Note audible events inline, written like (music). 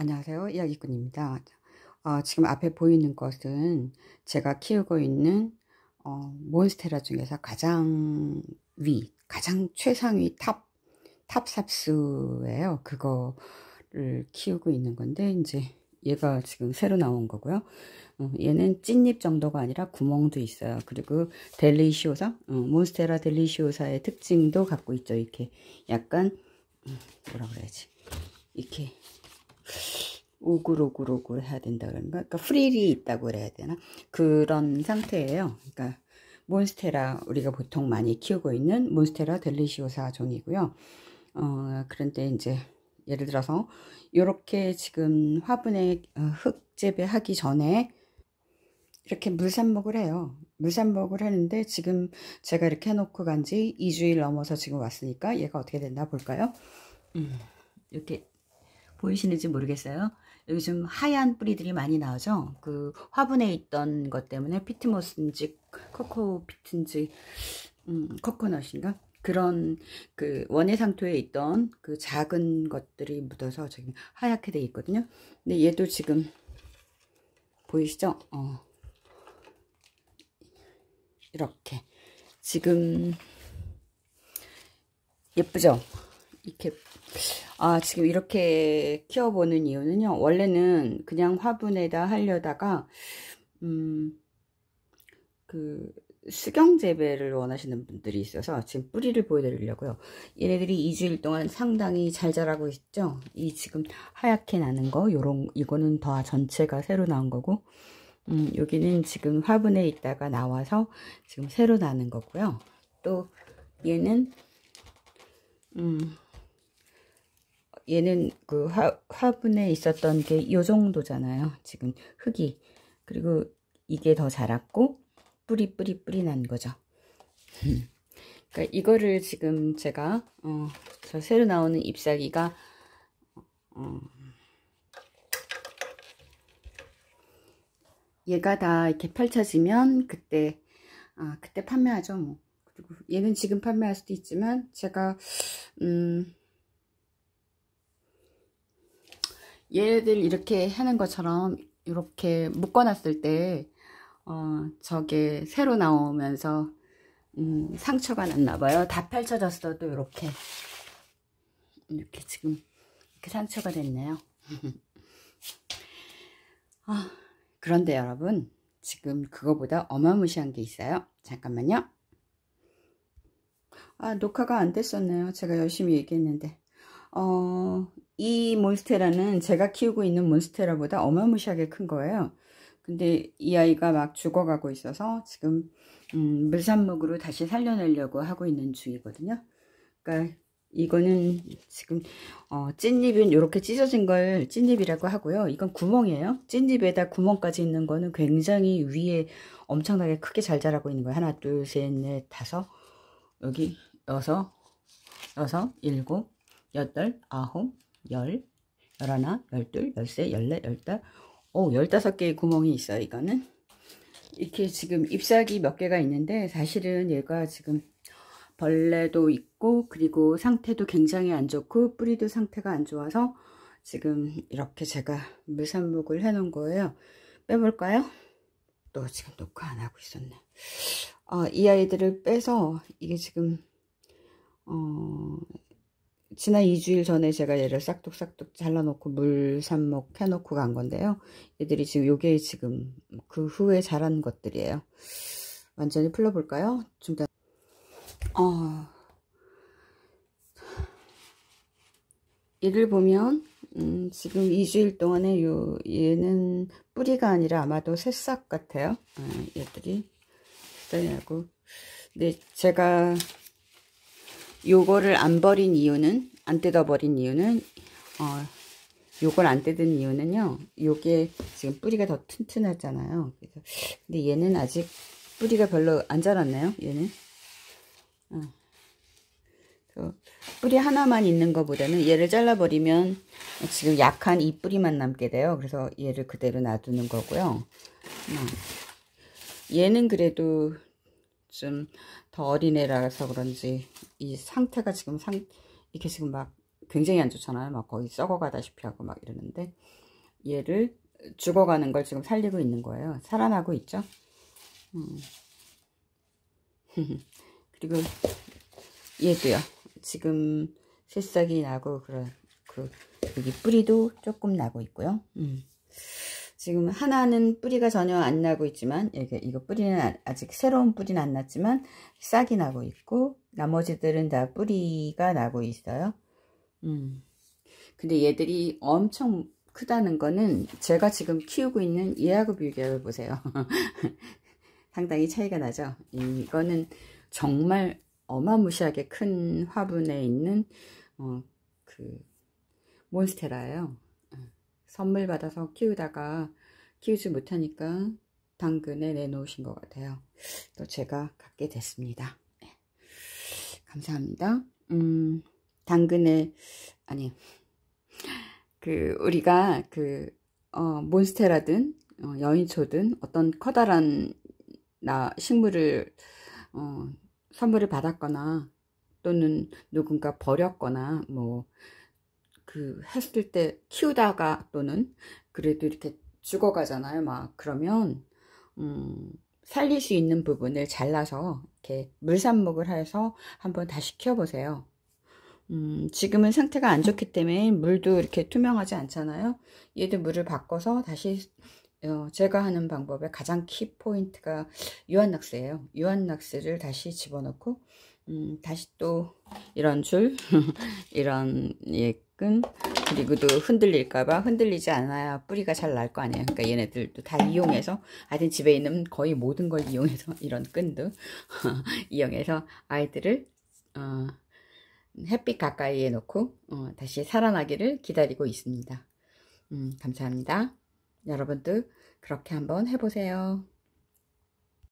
안녕하세요 이야기꾼입니다 어, 지금 앞에 보이는 것은 제가 키우고 있는 어, 몬스테라 중에서 가장 위 가장 최상위 탑 탑삽수예요 그거를 키우고 있는 건데 이제 얘가 지금 새로 나온 거고요 어, 얘는 찐잎 정도가 아니라 구멍도 있어요 그리고 델리시오사 어, 몬스테라 델리시오사의 특징도 갖고 있죠 이렇게 약간 음, 뭐라 그래야지 이렇게 오글오글오글 해야 된다 그런가? 그러니까 프릴이 있다고 그래야 되나? 그런 상태예요. 그러니까 몬스테라 우리가 보통 많이 키우고 있는 몬스테라 델리시오사 종이고요. 어, 그런데 이제 예를 들어서 이렇게 지금 화분에 어, 흙 재배하기 전에 이렇게 물산목을 해요. 물산목을 했는데 지금 제가 이렇게 해놓고 간지 2주일 넘어서 지금 왔으니까 얘가 어떻게 됐나 볼까요? 음, 이렇게 보이시는지 모르겠어요. 여기 좀 하얀 뿌리들이 많이 나오죠. 그 화분에 있던 것 때문에 피트모스인지 코코피트인지 음, 코코넛인가 그런 그 원예 상토에 있던 그 작은 것들이 묻어서 저기 하얗게 돼 있거든요. 근데 얘도 지금 보이시죠? 어. 이렇게 지금 예쁘죠? 이렇게 아, 지금 이렇게 키워보는 이유는요. 원래는 그냥 화분에다 하려다가, 음, 그, 수경재배를 원하시는 분들이 있어서 지금 뿌리를 보여드리려고요. 얘네들이 2주일 동안 상당히 잘 자라고 있죠? 이 지금 하얗게 나는 거, 요런, 이거는 다 전체가 새로 나온 거고, 음, 여기는 지금 화분에 있다가 나와서 지금 새로 나는 거고요. 또 얘는, 음, 얘는 그 화, 화분에 있었던 게 이 정도잖아요. 지금 흙이. 그리고 이게 더 자랐고 뿌리 뿌리 뿌리 난 거죠. 음. 그러니까 이거를 지금 제가 어, 저 새로 나오는 잎사귀가 어, 얘가 다 이렇게 펼쳐지면 그때 아 그때 판매하죠 뭐. 그리고 얘는 지금 판매할 수도 있지만 제가 음 얘들 이렇게 하는 것처럼 이렇게 묶어놨을 때 어, 저게 새로 나오면서 음, 상처가 났나 봐요. 다 펼쳐졌어도 이렇게 이렇게 지금 이렇게 상처가 됐네요. (laughs) 아, 그런데 여러분 지금 그거보다 어마무시한 게 있어요. 잠깐만요. 아 녹화가 안 됐었네요. 제가 열심히 얘기했는데 어, 이 몬스테라는 제가 키우고 있는 몬스테라보다 어마무시하게 큰 거예요. 근데 이 아이가 막 죽어가고 있어서 지금 음, 물산목으로 다시 살려내려고 하고 있는 중이거든요. 그러니까 이거는 지금 어, 찐잎은 이렇게 찢어진 걸 찐잎이라고 하고요. 이건 구멍이에요. 찐잎에다 구멍까지 있는 거는 굉장히 위에 엄청나게 크게 잘 자라고 있는 거예요. 하나, 둘, 셋, 넷, 다섯, 여기 여섯, 여섯, 일곱, 여덟, 아홉, 열, 열하나, 열둘, 열세, 열넷 열다, 오, 열다섯 개의 구멍이 있어요, 이거는. 이렇게 지금 잎사귀 몇 개가 있는데 사실은 얘가 지금 벌레도 있고 그리고 상태도 굉장히 안 좋고 뿌리도 상태가 안 좋아서 지금 이렇게 제가 물산목을 해놓은 거예요. 빼볼까요? 또 지금 녹화 안 하고 있었네. 어, 이 아이들을 빼서 이게 지금 어, 지난 2주일 전에 제가 얘를 싹둑싹둑 잘라놓고 물 삽목 해놓고 간 건데요. 얘들이 지금 요게 지금 그 후에 자란 것들이에요. 완전히 풀러볼까요? 중단. 어. 얘를 보면 음, 지금 2주일 동안에 요 얘는 뿌리가 아니라 아마도 새싹 같아요. 아, 얘들이. 네, 그다음에 고 근데 네, 제가 요거를 안 버린 이유는 안 뜯어버린 이유는 어, 요걸 안 뜯은 이유는요 요게 지금 뿌리가 더 튼튼하잖아요 그래서 근데 얘는 아직 뿌리가 별로 안 자랐나요 얘는 어. 뿌리 하나만 있는 것보다는 얘를 잘라버리면 지금 약한 이 뿌리만 남게 돼요. 그래서 얘를 그대로 놔두는 거고요. 음. 얘는 그래도 좀더 어린애라서 그런지 이 상태가 지금 상 이렇게 지금 막 굉장히 안 좋잖아요. 막 거의 썩어가다시피 하고 막 이러는데 얘를 죽어가는 걸 지금 살리고 있는 거예요. 살아나고 있죠. 음. (laughs) 그리고 얘도요. 지금 새싹이 나고 그런 그 여기 뿌리도 조금 나고 있고요. 음. 지금 하나는 뿌리가 전혀 안 나고 있지만 이게 이거 뿌리는 아, 아직 새로운 뿌리는 안 났지만 싹이 나고 있고 나머지들은 다 뿌리가 나고 있어요. 음. 근데 얘들이 엄청 크다는 거는 제가 지금 키우고 있는 얘하고 비교해 보세요. (laughs) 상당히 차이가 나죠. 이거는 정말 어마무시하게 큰 화분에 있는 어, 그 몬스테라예요. 선물 받아서 키우다가 키우지 못하니까 당근에 내놓으신 것 같아요. 또 제가 갖게 됐습니다. 네. 감사합니다. 음, 당근에, 아니, 그, 우리가 그, 어, 몬스테라든, 어, 여인초든 어떤 커다란 나, 식물을, 어, 선물을 받았거나 또는 누군가 버렸거나 뭐그 했을 때 키우다가 또는 그래도 이렇게 죽어가잖아요. 막 그러면 음, 살릴 수 있는 부분을 잘라서 이렇게 물삽목을 해서 한번 다시 키워보세요. 음, 지금은 상태가 안 좋기 때문에 물도 이렇게 투명하지 않잖아요. 얘도 물을 바꿔서 다시 어, 제가 하는 방법의 가장 키 포인트가 유한낙스예요. 유한낙스를 다시 집어넣고 음, 다시 또 이런 줄 (laughs) 이런 예끈 그리고도 흔들릴까봐 흔들리지 않아야 뿌리가 잘 날 거 아니에요 그러니까 얘네들도 다 이용해서 아여튼 집에 있는 거의 모든 걸 이용해서 (laughs) 이런 끈도 (laughs) 이용해서 아이들을 어, 햇빛 가까이에 놓고 어, 다시 살아나기를 기다리고 있습니다 음, 감사합니다 여러분도 그렇게 한번 해보세요